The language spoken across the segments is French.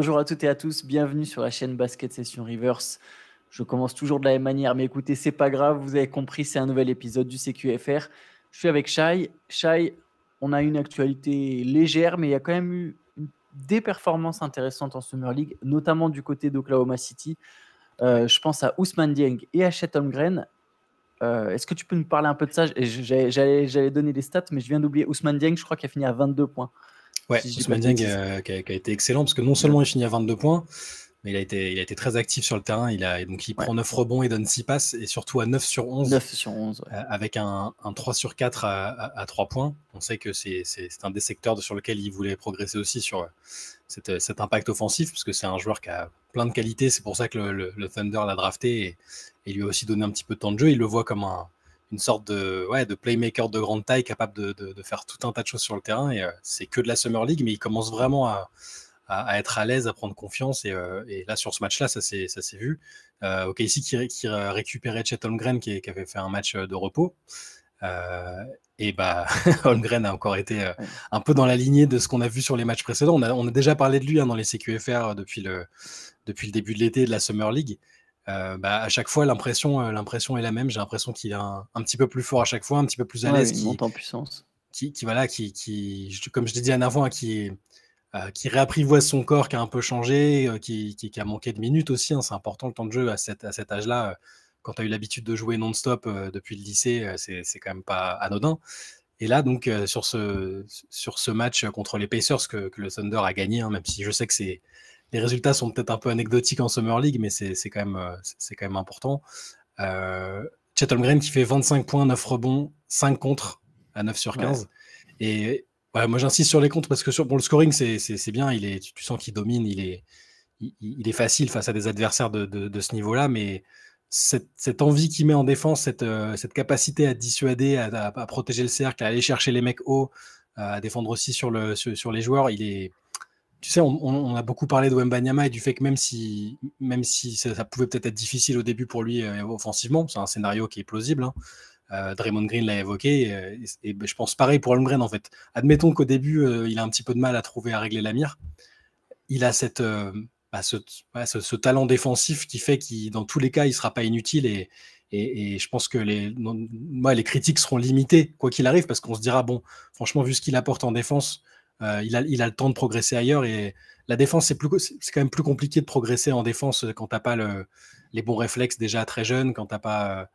Bonjour à toutes et à tous, bienvenue sur la chaîne Basket Session Reverse. Je commence toujours de la même manière, mais écoutez, c'est pas grave, vous avez compris, c'est un nouvel épisode du CQFR. Je suis avec Shai. Shai, on a une actualité légère, mais il y a quand même eu des performances intéressantes en Summer League, notamment du côté d'Oklahoma City. Euh, je pense à Ousmane Dieng et à Chet Holmgren. Euh, est-ce que tu peux nous parler un peu de ça J'allais donner les stats, mais je viens d'oublier Ousmane Dieng, je crois qu'il a fini à 22 points. Ouais, Ousmane euh, qui, a été excellent parce que non seulement il finit à 22 points, mais il a été, il a été très actif sur le terrain. Il a, donc il prend 9 rebonds et donne 6 passes et surtout à 9 sur 11. 11 euh, avec un, 3 sur 4 à, 3 points. On sait que c'est un des secteurs sur lequel il voulait progresser aussi sur euh, cet impact offensif parce que c'est un joueur qui a plein de qualités. C'est pour ça que le, Thunder l'a drafté et, lui a aussi donné un petit peu de temps de jeu. Il le voit comme un, une sorte de, ouais, de playmaker de grande taille capable de, de, faire tout un tas de choses sur le terrain. Et euh, c'est que de la Summer League, mais il commence vraiment à, à, être à l'aise, à prendre confiance. Et, euh, et là, sur ce match-là, ça s'est vu. OK, euh, ici, qui, qui récupérait Chet Holmgren, qui, qui, avait fait un match de repos. et bah, Holmgren a encore été un peu dans la lignée de ce qu'on a vu sur les matchs précédents. On a, on a déjà parlé de lui hein, dans les CQFR depuis le, depuis le début de l'été de la Summer League. Euh, bah, à chaque fois, l'impression, euh, l'impression est la même. J'ai l'impression qu'il est un, petit peu plus fort à chaque fois, un petit peu plus à l'aise. qui, monte en puissance. Qui, qui voilà, qui, comme je l'ai dit en avant, hein, qui, euh, qui réapprivoise son corps, qui a un peu changé, qui, a manqué de minutes aussi. Hein. c'est important le temps de jeu à, cet âge-là. quand tu as eu l'habitude de jouer non-stop depuis le lycée, c'est, quand même pas anodin. Et là, donc, sur, ce, sur ce match contre les Pacers que, le Thunder a gagné, hein, même si je sais que c'est les résultats sont peut-être un peu anecdotiques en Summer League, mais c'est quand, même, euh, quand même important. Euh, Chatham Green qui fait 25 points, 9 rebonds, 5 contre à 9 sur 15. Et moi j'insiste sur les comptes parce que sur, le scoring c'est bien, il est, tu, sens qu'il domine, il est, il, est facile face à des adversaires de, ce niveau-là, mais cette, envie qu'il met en défense, cette, euh, cette capacité à dissuader, à, protéger le cercle, à aller chercher les mecs hauts, à défendre aussi sur, le, sur les joueurs, il est, tu sais, on, a beaucoup parlé de Wembanyama et du fait que même si, même si ça, pouvait peut-être être difficile au début pour lui euh, offensivement, c'est un scénario qui est plausible. Hein. Euh, Draymond Green l'a évoqué, euh, et, ben, je pense pareil pour Holmgren en fait. Admettons qu'au début, il a un petit peu de mal à trouver, à régler la mire. Il a cette, bah, ce, talent défensif qui fait qu'il, dans tous les cas, il ne sera pas inutile et, et, je pense que les, les critiques seront limitées, quoi qu'il arrive, parce qu'on se dira, bon, franchement, vu ce qu'il apporte en défense, euh, il, a, le temps de progresser ailleurs et la défense, c'est, quand même plus compliqué de progresser en défense euh, quand tu n'as pas le, les bons réflexes déjà très jeune, quand euh, tu n'as pas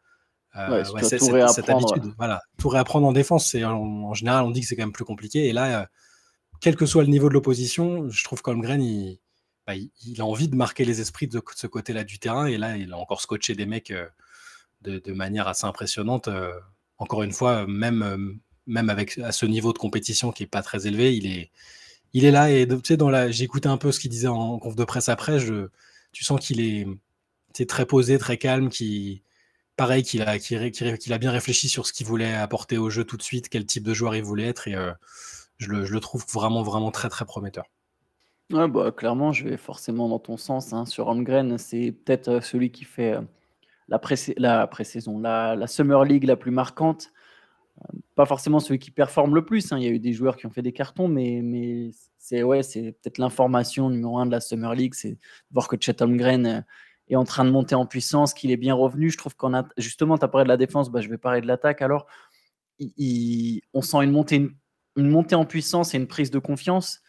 cette, habitude. Voilà, tout réapprendre en défense, c'est, en général, on dit que c'est quand même plus compliqué. Et là, quel que soit le niveau de l'opposition, je trouve qu'Holmgren, bah, il, il, a envie de marquer les esprits de ce côté-là du terrain. Et là, il a encore scotché des mecs de, de manière assez impressionnante encore une fois, même, même avec à ce niveau de compétition qui est pas très élevé, il est, il est là. Et tu sais, dans la, j'écoutais un peu ce qu'il disait en conf de presse après. tu sens qu'il est, très posé, très calme, qui, pareil, qu'il a, a bien réfléchi sur ce qu'il voulait apporter au jeu tout de suite, quel type de joueur il voulait être. Et euh, je, le, trouve vraiment, vraiment très, très prometteur. bah, clairement, je vais forcément dans ton sens. Hein. Sur Holmgren, c'est peut-être euh, celui qui fait euh, la, pré la pré-saison, la, la, Summer League la plus marquante pas forcément celui qui performe le plus. Hein. Il y a eu des joueurs qui ont fait des cartons, mais, mais c'est ouais, peut-être l'information numéro un de la Summer League, c'est voir que Chet Holmgren euh, est en train de monter en puissance, qu'il est bien revenu. Je trouve qu'on a justement, tu as parlé de la défense, bah, je vais parler de l'attaque. Alors, on sent une montée, une, montée en puissance et une prise de confiance.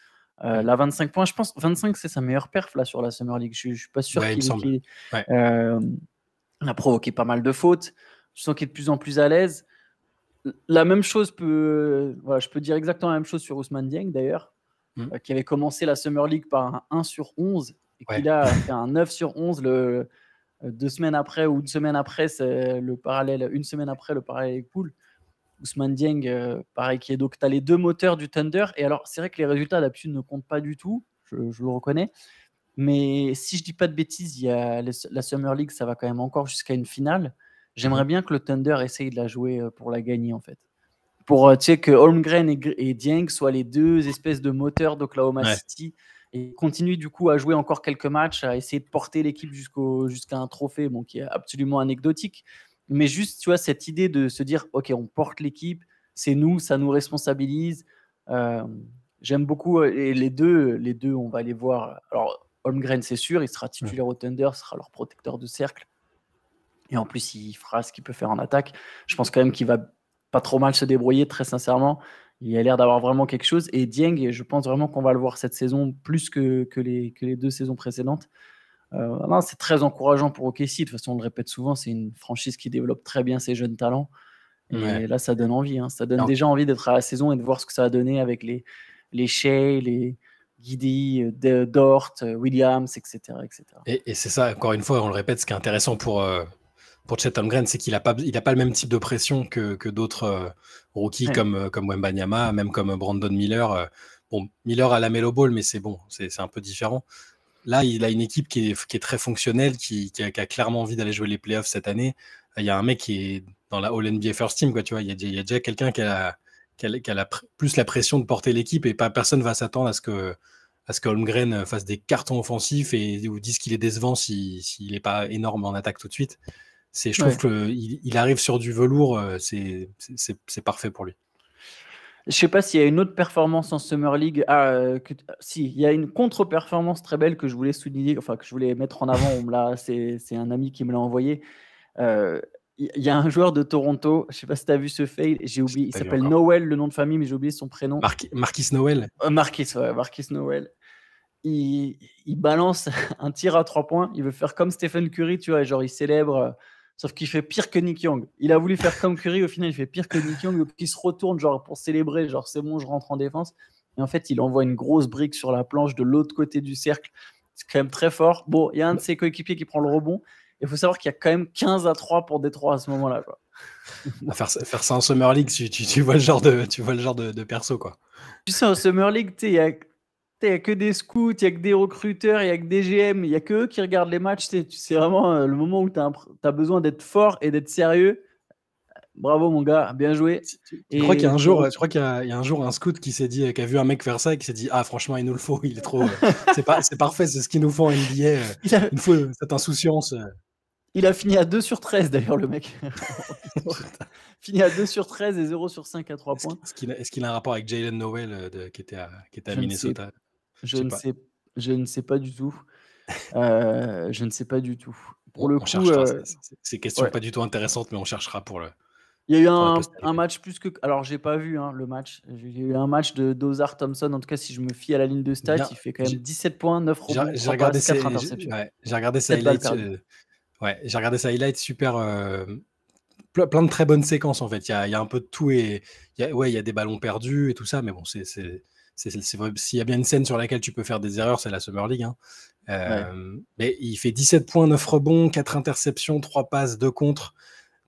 Euh, la 25 points, je pense 25 c'est sa meilleure perf là sur la Summer League. Je, ne suis pas sûr qu'il euh, a provoqué pas mal de fautes. Je sens qu'il est de plus en plus à l'aise la même chose peut. Voilà, je peux dire exactement la même chose sur Ousmane Dieng d'ailleurs, hmm. euh, qui avait commencé la Summer League par un 1 sur 11 et qui a fait un 9 sur 11 le, euh, deux semaines après ou une semaine après, c'est le parallèle. Une semaine après, le parallèle est cool. Ousmane Dieng, euh, pareil, qui est donc. Tu as les deux moteurs du Thunder. Et alors, c'est vrai que les résultats d'habitude ne comptent pas du tout, je, le reconnais. Mais si je dis pas de bêtises, il y a la Summer League, ça va quand même encore jusqu'à une finale. J'aimerais mhm. bien que le Thunder essaye de la jouer euh, pour la gagner, en fait. Pour euh, que Holmgren et, Dieng soient les deux espèces de moteurs d'Oklahoma City et continue du coup à jouer encore quelques matchs, à essayer de porter l'équipe jusqu'à un trophée, bon, qui est absolument anecdotique. Mais juste, tu vois, cette idée de se dire, OK, on porte l'équipe, c'est nous, ça nous responsabilise. Euh, j'aime beaucoup et les deux, les deux, on va aller voir. Alors, Holmgren, c'est sûr, il sera titulaire au Thunder, sera leur protecteur de cercle. Et en plus, il fera ce qu'il peut faire en attaque. Je pense quand même qu'il va pas trop mal se débrouiller, très sincèrement. Il a l'air d'avoir vraiment quelque chose. Et Dieng, je pense vraiment qu'on va le voir cette saison plus que, que, les, deux saisons précédentes. Euh, c'est très encourageant pour OKC. De toute façon, on le répète souvent, c'est une franchise qui développe très bien ses jeunes talents. Et là, ça donne envie. Hein. Ça donne déjà envie d'être à la saison et de voir ce que ça a donné avec les, les Shea, les, Guidi, euh, Dort, euh, Williams, etc. etc. Et, c'est ça, encore une fois, on le répète, ce qui est intéressant pour, pour Chet Holmgren, c'est qu'il n'a pas, il a pas le même type de pression que, d'autres euh, rookies comme, euh, comme Wembanyama, même comme euh, Brandon Miller. bon, Miller a la Melo Ball, mais c'est bon, c'est un peu différent. Là, il a une équipe qui est, très fonctionnelle, qui, a, clairement envie d'aller jouer les playoffs cette année. Il y a un mec qui est dans la All-NBA First Team, quoi, vois. Il y a, déjà quelqu'un qui a, plus la pression de porter l'équipe et pas, personne va s'attendre à ce que à ce que Holmgren fasse des cartons offensifs et ou dise qu'il est décevant s'il n'est pas énorme en attaque tout de suite je trouve qu'il il arrive sur du velours, euh, c'est, parfait pour lui. Je sais pas s'il y a une autre performance en Summer League. Ah, euh, euh, si, il y a une contre-performance très belle que je voulais souligner, enfin que je voulais mettre en avant. Là, c'est, c'est un ami qui me l'a envoyé. Il y a un joueur de Toronto, je sais pas si tu as vu ce fail, j'ai oublié, il s'appelle Noël, le nom de famille, mais j'ai oublié son prénom. Marquis Noël Marquis, Marquis Noël. Il, il, balance un tir à trois points, il veut faire comme Stephen Curry, tu vois, genre il célèbre Sauf qu'il fait pire que Nick Young. Il a voulu faire comme Curry, au final, il fait pire que Nick Young. il se retourne genre, pour célébrer, genre c'est bon, je rentre en défense. Et en fait, il envoie une grosse brique sur la planche de l'autre côté du cercle. C'est quand même très fort. Bon, il y a un de ses coéquipiers qui prend le rebond. Il faut savoir qu'il y a quand même 15 à 3 pour Détroit à ce moment-là. Quoi. faire, faire ça en Summer League, tu, vois le genre de, tu vois le genre de, perso. Quoi. Tu sais, en Summer League, il y a il n'y a que des scouts, il n'y a que des recruteurs, il n'y a que des GM, il n'y a que eux qui regardent les matchs. C'est vraiment euh, le moment où tu as, as, besoin d'être fort et d'être sérieux. Bravo mon gars, bien joué. Je crois qu'il y a un jour, je euh, crois qu'il y, a un jour un scout qui s'est dit, qui a vu un mec faire ça et qui s'est dit ah franchement il nous le faut, il est trop, euh, c'est pas, c'est parfait, c'est ce qu'il nous faut en NBA. Il, nous faut cette insouciance. Il a fini à 2 sur 13 d'ailleurs le mec. fini à 2 sur 13 et 0 sur 5 à 3 points. Est-ce qu'il a, un rapport avec Jalen Noel qui était qui était à Minnesota je, ne, sais, je ne sais pas du tout. Euh, je ne sais pas du tout. Pour le coup, euh... c'est question pas du tout intéressante, mais on cherchera pour le. Il y a eu un, match plus que. Alors, j'ai pas vu hein, le match. Il y a eu un match de Dozar Thompson. En tout cas, si je me fie à la ligne de stats, il fait quand même 17 points, 9 rebonds. J'ai regardé, ses, regardé euh, ouais, j'ai regardé sa highlight super. Euh, plein de très bonnes séquences en fait. Il y a, un peu de tout et ouais, il y a des ballons perdus et tout ça, mais bon, c'est s'il y a bien une scène sur laquelle tu peux faire des erreurs, c'est la Summer League. Hein. Euh, mais il fait 17 points, 9 rebonds, 4 interceptions, 3 passes, 2 contre.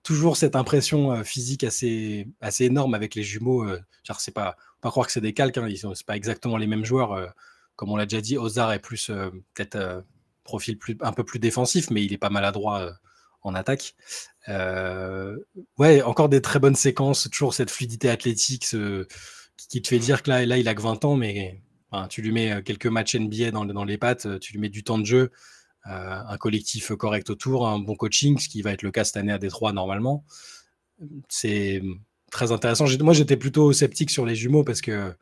Toujours cette impression euh, physique assez, assez énorme avec les jumeaux. Euh, genre, c'est pas, pas croire que c'est des calques. Hein. Ils sont pas exactement les mêmes joueurs. comme on l'a déjà dit, Ozar est plus peut-être profil plus, un peu plus défensif, mais il est pas maladroit en attaque. ouais, encore des très bonnes séquences, toujours cette fluidité athlétique, qui te fait dire que là, là il a que 20 ans, mais tu lui mets euh, quelques matchs NBA dans, dans, les pattes, euh, tu lui mets du temps de jeu, euh, un collectif correct autour, un bon coaching, ce qui va être le cas cette année à Détroit normalement. C'est hum, très intéressant. Moi, j'étais plutôt sceptique sur les jumeaux parce que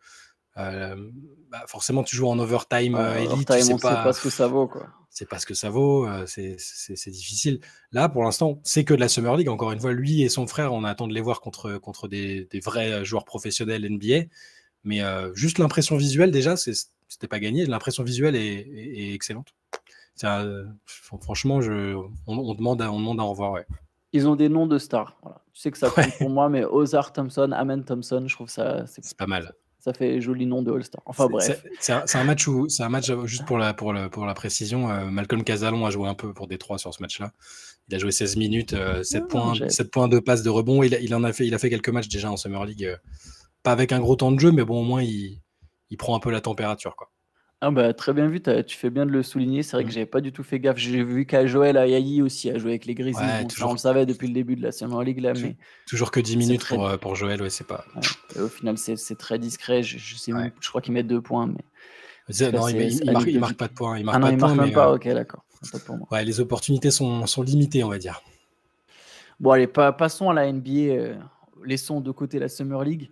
euh, bah, forcément, tu joues en overtime euh, elite, pas, ce que ça vaut. Quoi. C'est pas ce que ça vaut, euh, c'est difficile. Là, pour l'instant, c'est que de la Summer League. Encore une fois, lui et son frère, on attend de les voir contre, des, vrais joueurs professionnels NBA. Mais juste l'impression visuelle, déjà, c'était pas gagné. L'impression visuelle est, excellente. franchement, on, demande à, on revoir. Ils ont des noms de stars. Voilà. Tu sais que ça compte pour moi, mais Ozar Thompson, Amen Thompson, je trouve ça. C'est pas mal ça fait joli nom de All-Star. Enfin bref. C'est un, match où, c'est un match juste pour la, pour pour la précision. Euh, Malcolm Casalon a joué un peu pour Détroit sur ce match-là. Il a joué 16 minutes, 7, euh, ah, points, 7 points de passe de rebond. Il, en a fait, il a fait quelques matchs déjà en Summer League. Euh, pas avec un gros temps de jeu, mais bon, au moins, il, il prend un peu la température. Quoi. Ah bah, très bien vu, tu fais bien de le souligner. C'est vrai que mm. j'avais pas du tout fait gaffe. J'ai vu qu'à Joël Ayayi aussi a joué avec les Grizzlies. on le savait depuis le début de la Summer League toujours que 10 minutes euh, pour, Joël, ouais, c'est pas. au final, c'est très discret. Je, crois qu'il met deux points, mais il, marque, pas de points, il ah marque pas de points, euh, d'accord. les opportunités sont, sont limitées, on va dire. Bon, allez, passons à la NBA. Euh, laissons de côté la Summer League.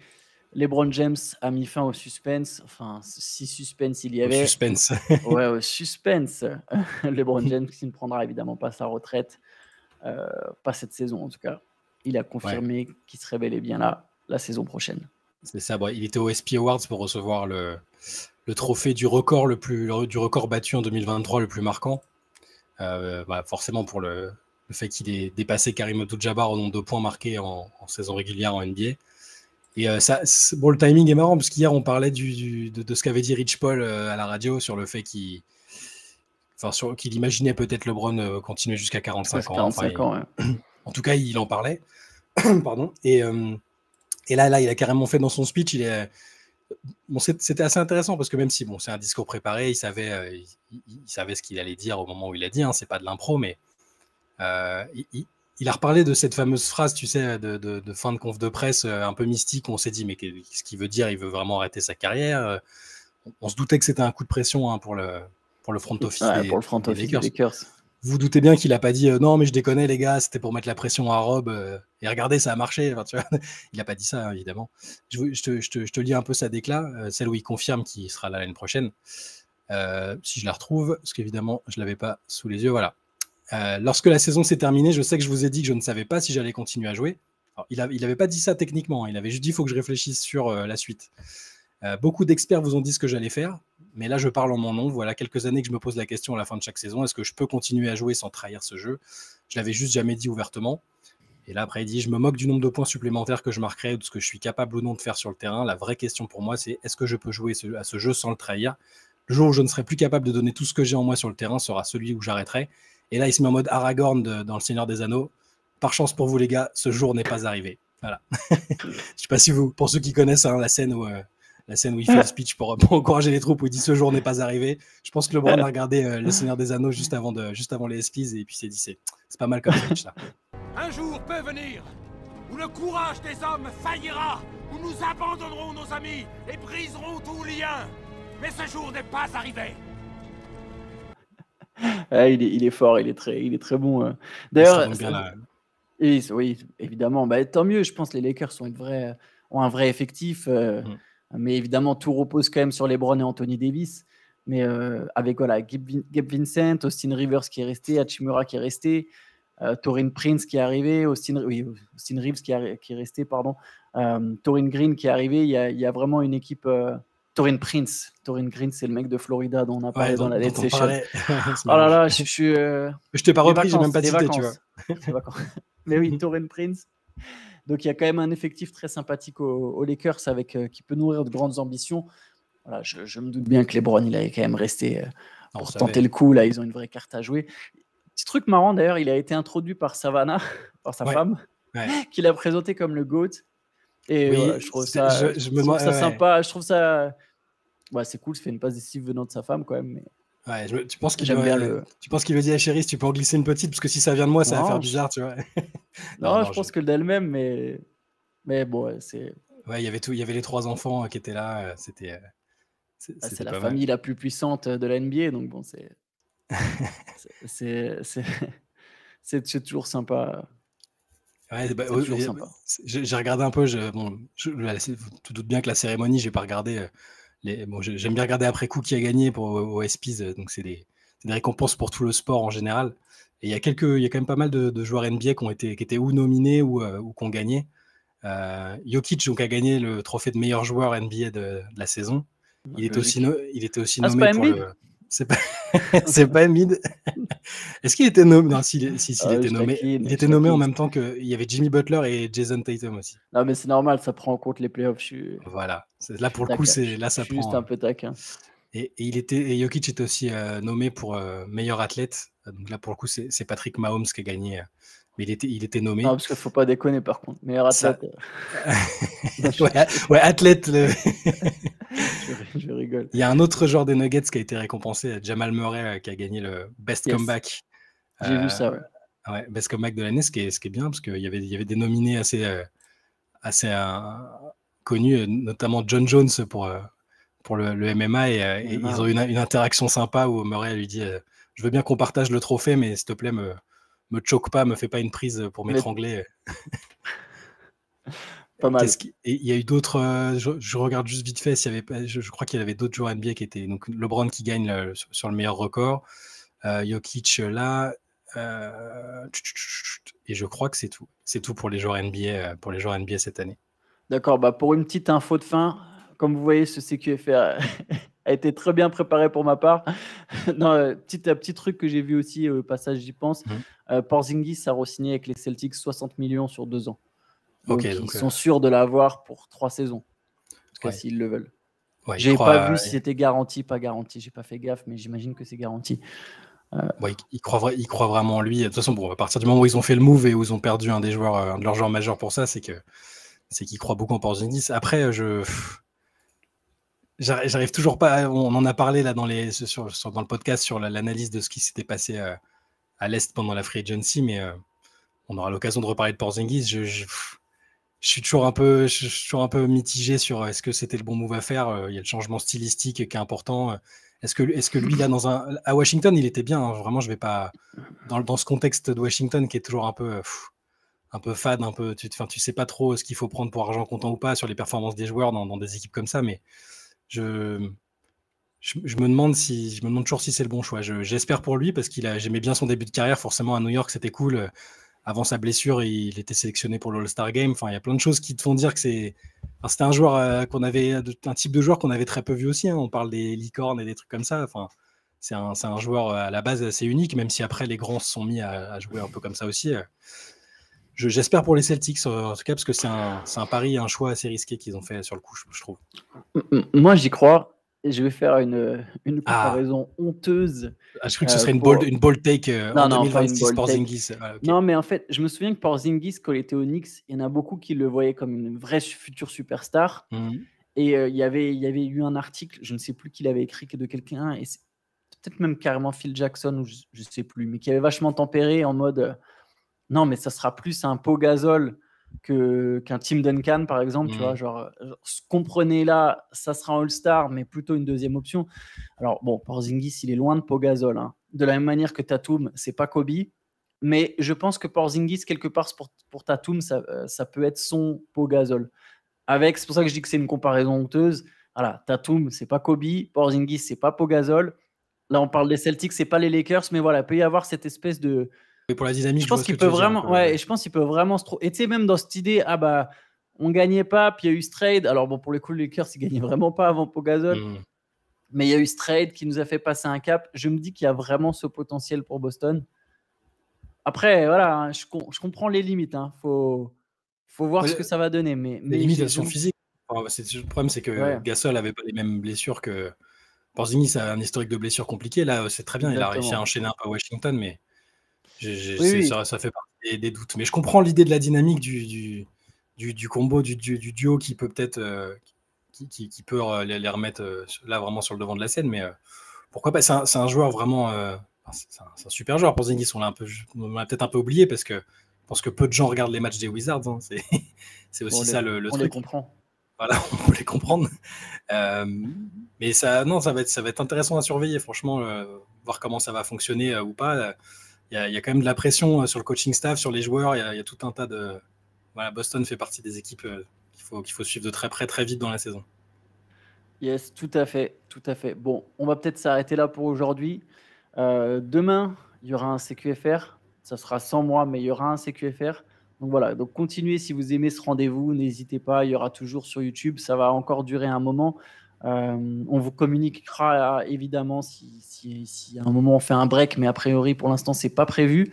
LeBron James a mis fin au suspense. Enfin, si suspense il y avait. suspense. ouais, au suspense. LeBron James ne prendra évidemment pas sa retraite, euh, pas cette saison en tout cas. Il a confirmé qu'il se révélait bien là la saison prochaine. C'est ça. il était au SP Awards pour recevoir le, trophée du record le plus du record battu en 2023 le plus marquant. Euh, bah, forcément pour le, fait qu'il ait dépassé Karim abdul au nombre de points marqués en saison régulière en NBA. Et euh, ça, le timing est marrant, parce qu'hier, on parlait du, de, de, ce qu'avait dit Rich Paul euh, à la radio sur le fait qu'il enfin, qu'il imaginait peut-être LeBron euh, continuer jusqu'à 45, ans. En tout cas, il en parlait. Pardon. Et, et là, là, il a carrément fait dans son speech, il est. Bon, c'était assez intéressant parce que même si bon, c'est un discours préparé, il savait, il, savait ce qu'il allait dire au moment où il a dit. Hein, c'est pas de l'impro, mais il, il a reparlé de cette fameuse phrase, tu sais, de, fin de conf de presse euh, un peu mystique. On s'est dit, mais qu'est-ce qu'il veut dire Il veut vraiment arrêter sa carrière. Euh. On se doutait que c'était un coup de pression hein, pour, le, pour le front office. pour le front office Lakers. Vous, doutez bien qu'il n'a pas dit euh, non, mais je déconne, les gars, c'était pour mettre la pression à Rob. et regardez, ça a marché. il n'a pas dit ça, hein, évidemment. Je, te, lis un peu sa déclat, celle où il confirme qu'il sera là l'année prochaine. si je la retrouve, parce qu'évidemment, je ne l'avais pas sous les yeux. Voilà. Euh, lorsque la saison s'est terminée, je sais que je vous ai dit que je ne savais pas si j'allais continuer à jouer. il n'avait pas dit ça techniquement, hein. il avait juste dit il faut que je réfléchisse sur euh, la suite. Euh, beaucoup d'experts vous ont dit ce que j'allais faire, mais là je parle en mon nom. Voilà quelques années que je me pose la question à la fin de chaque saison est-ce que je peux continuer à jouer sans trahir ce jeu Je l'avais juste jamais dit ouvertement. Et là, après, il dit Je me moque du nombre de points supplémentaires que je marquerai ou de ce que je suis capable ou non de faire sur le terrain. La vraie question pour moi, c'est est-ce que je peux jouer à ce jeu sans le trahir Le jour où je ne serai plus capable de donner tout ce que j'ai en moi sur le terrain sera celui où j'arrêterai. Et là, il se met en mode Aragorn dans Le Seigneur des Anneaux. Par chance pour vous, les gars, ce jour n'est pas arrivé. Voilà. Je sais pas si vous, pour ceux qui connaissent hein, la scène où. Euh, la scène où il fait le speech pour, encourager les troupes où il dit ce jour n'est pas arrivé. Je pense que le LeBron a regardé euh, Le Seigneur des Anneaux juste avant, de, juste avant les Espies et puis s'est dit c'est pas mal comme speech là. »« Un jour peut venir où le courage des hommes faillira, où nous abandonnerons nos amis et briserons tout lien. Mais ce jour n'est pas arrivé. Ah, il, est, fort, il est très, bon. Hein. D'ailleurs, oui, oui, évidemment. Bah, tant mieux, je pense que les Lakers sont une ont un vrai effectif. Euh, mm. Mais évidemment, tout repose quand même sur LeBron et Anthony Davis. Mais euh, avec voilà, Gabe, Vincent, Austin Rivers qui est resté, Hachimura qui est resté, euh, Torin Prince qui est arrivé, Austin, oui, Reeves qui, est resté, pardon, Torin Green qui est arrivé. il y a vraiment une équipe Torin Prince. Torin Green, c'est le mec de Florida dont on a parlé dans, la lettre. oh là là, je, euh, je t'ai pas des repris, j'ai même pas cité, Mais oui, Torin Prince. Donc il y a quand même un effectif très sympathique aux, Lakers avec, euh, qui peut nourrir de grandes ambitions. Voilà, je, me doute bien que LeBron, il avait quand même resté euh, pour tenter le coup. Là, ils ont une vraie carte à jouer. Petit truc marrant d'ailleurs, il a été introduit par Savannah, par sa femme, qui qu'il a présenté comme le GOAT. Et je trouve ça, me ça sympa. Je trouve ça ouais, c'est cool, ça fait une passe décisive venant de sa femme quand même. Mais... Ouais, tu penses qu'il veut, le... tu penses qu'il veut dire à Chéris, tu peux en glisser une petite parce que si ça vient de moi, ça va faire bizarre, tu vois. non, je pense que d'elle-même, mais mais bon, c'est. Ouais, il y avait tout, il y avait les trois enfants euh, qui étaient là, euh, c'était. Euh, c'est, ah, la famille la plus puissante de la NBA, donc bon, c'est. c'est toujours sympa. Ouais, bah, sympa j'ai regardé un peu, je, bon, je, bien que la cérémonie, j'ai pas regardé j'aime bien regarder après coup qui a gagné pour euh, au euh, donc c'est des, récompenses pour tout le sport en général. Et il y a quelques, il y a quand même pas mal de, joueurs NBA qui ont été, étaient ou nominés euh, ou, qui ont gagné. Euh, Jokic a gagné le trophée de meilleur joueur NBA de, la saison. Il, est aussi il était aussi ah, nommé pour le, c'est pas, c'est pas Mid. Est-ce qu'il était nommé Non, euh, était nommé. il était nommé en même temps qu'il y avait Jimmy Butler et Jason Tatum aussi. Non, mais c'est normal, ça prend en compte les playoffs. Voilà. Là, pour le coup, c'est là, ça prend. Juste un peu tac hein. Et, et, il était, et Jokic est aussi euh, nommé pour euh, meilleur athlète. Donc là, pour le coup, c'est Patrick Mahomes qui a gagné il était, il était nommé. Non, parce qu'il ne faut pas déconner par contre. Meilleur athlète. ouais, athlète. je, rigole. Il y a un autre joueur des Nuggets qui a été récompensé, Jamal Murray, euh, qui a gagné le Best Comeback. J'ai vu euh, ça, ouais. Best Comeback de l'année, ce, qui est, bien, parce qu'il y avait, y avait des nominés assez, euh, assez connus, notamment John Jones pour, pour le, MMA, et, ah. ils ont une, une interaction sympa où Murray lui dit Je veux bien qu'on partage le trophée, mais s'il te plaît, me me choque pas, me fait pas une prise pour m'étrangler. pas mal. Il y a eu d'autres. Euh, je, regarde juste vite fait. S'il y avait je, crois qu'il y avait d'autres joueurs NBA qui étaient. Donc LeBron qui gagne euh, sur le meilleur record. Euh, Jokic là. et je crois que c'est tout. C'est tout pour les joueurs NBA pour les joueurs NBA cette année. D'accord. Bah pour une petite info de fin, comme vous voyez, ce CQFR a été très bien préparé pour ma part. non, euh, petit, truc que j'ai vu aussi au passage, j'y pense. Mhm. Euh, Porzingis a re-signé avec les Celtics 60 millions sur deux ans. Donc, ils euh, sont sûrs de l'avoir pour trois saisons. En s'ils le veulent. j'ai pas vu si c'était garanti, pas garanti. J'ai pas fait gaffe, mais j'imagine que c'est garanti. il, croit, vraiment en lui. De toute façon, à partir du moment où ils ont fait le move et où ils ont perdu un des joueurs, un de leurs joueurs majeurs pour ça, c'est que c'est qu'ils croient beaucoup en Porzingis. Après, je, J'arrive toujours pas. On en a parlé là dans, les, sur, dans le podcast sur l'analyse de ce qui s'était passé euh, à l'Est pendant la Free Agency, mais euh, on aura l'occasion de reparler de Porzingis. Je, suis toujours un peu, je, toujours un peu mitigé sur euh, est-ce que c'était le bon move à faire. Il y a le changement stylistique qui est important. Est-ce que, est que lui, là, dans un, à Washington, il était bien hein, Vraiment, je vais pas. Dans, ce contexte de Washington qui est toujours un peu. un peu fade, un peu, tu, tu sais pas trop ce qu'il faut prendre pour argent comptant ou pas sur les performances des joueurs dans, dans des équipes comme ça, mais je, me demande si je me demande toujours si c'est le bon choix. J'espère pour lui parce qu'il a j'aimais bien son début de carrière. Forcément à New York c'était cool. Avant sa blessure, il était sélectionné pour l'All-Star Game. Enfin, il y a plein de choses qui te font dire que c'est. c'était un joueur euh, qu'on avait un type de joueur qu'on avait très peu vu aussi. Hein. On parle des licornes et des trucs comme ça. Enfin, c'est un, un, joueur euh, à la base assez unique, même si après les grands se sont mis à jouer un peu comme ça aussi j'espère pour les Celtics, euh, en tout cas, parce que c'est un, pari un choix assez risqué qu'ils ont fait sur le coup, je, trouve. Moi, j'y crois. je vais faire une, une ah. comparaison honteuse. Ah, je crois que ce euh, serait une, bold, une take euh, en 2026, pour Zingis. Non, mais en fait, je me souviens que pour Zingis, quand il était au Knicks, il y en a beaucoup qui le voyaient comme une vraie future superstar. Mhm. Et il, y avait, il y avait eu un article, je ne sais plus qui l'avait écrit, que de quelqu'un, et peut-être même carrément Phil Jackson, ou je ne sais plus, mais qui avait vachement tempéré en mode non, mais ça sera plus un Pogazol que qu'un Tim Duncan par exemple, tu vois, mm. genre, comprenez là, ça sera un All-Star, mais plutôt une deuxième option. Alors bon, Porzingis, il est loin de Pogazol. Hein. De la même manière que Tatum, c'est pas Kobe, mais je pense que Porzingis quelque part pour, pour Tatum, ça, euh, peut être son Pogazol. Avec, c'est pour ça que je dis que c'est une comparaison honteuse. Voilà, Tatum, c'est pas Kobe, Porzingis, c'est pas Pogazol. Là, on parle des Celtics, c'est pas les Lakers, mais voilà, il peut y avoir cette espèce de pour la dynamique, je pense qu'il peut vraiment, ouais, je pense qu'il peut vraiment se trouver. Et tu sais, même dans cette idée, ah bah, on gagnait pas, puis il y a eu ce trade. Alors bon, pour le coup, les Lakers, ils gagnaient vraiment pas avant Pogazol. Mm. Mais il y a eu ce trade qui nous a fait passer un cap. Je me dis qu'il y a vraiment ce potentiel pour Boston. Après, voilà, hein, je, comprends les limites. il hein. Faut, voir ce que ça va donner. Mais, les limites, elles sont physiques. le problème, c'est que gassol Gasol n'avait pas les mêmes blessures que Porzingis. A un historique de blessures compliqué. Là, euh, c'est très bien. Il a réussi à enchaîner un à Washington, mais ça, fait partie des, doutes. Mais je comprends l'idée de la dynamique du, du, combo, du, duo qui peut peut-être euh, qui, peut euh, les, remettre euh, là vraiment sur le devant de la scène. Mais pourquoi pas C'est un, joueur vraiment. c'est, un, super joueur. Pour Zingis, on l'a, un peu, peut-être un peu oublié parce que je pense que peu de gens regardent les matchs des Wizards. Hein. C'est, aussi ça le, on Les comprend. Voilà, on peut les comprendre. Mm-hmm. mais ça, non, ça va, être, ça va être intéressant à surveiller, franchement, voir comment ça va fonctionner ou pas y, y, a, quand même de la pression euh, sur le coaching staff, sur les joueurs. Il y, a tout un tas de. Voilà, Boston fait partie des équipes euh, qu'il faut, qu'il faut suivre de très près, très vite dans la saison. Yes, tout à fait, tout à fait. Bon, on va peut-être s'arrêter là pour aujourd'hui. Euh, demain, il y aura un CQFR. Ça sera sans moi, mais il y aura un CQFR. Donc voilà, donc continuez si vous aimez ce rendez-vous, n'hésitez pas, il y aura toujours sur YouTube, ça va encore durer un moment. Euh, on vous communiquera euh, évidemment si, à un moment on fait un break, mais a priori pour l'instant c'est pas prévu.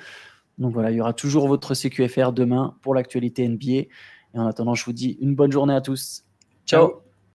Donc voilà, il y aura toujours votre CQFR demain pour l'actualité NBA. Et en attendant, je vous dis une bonne journée à tous. Ciao.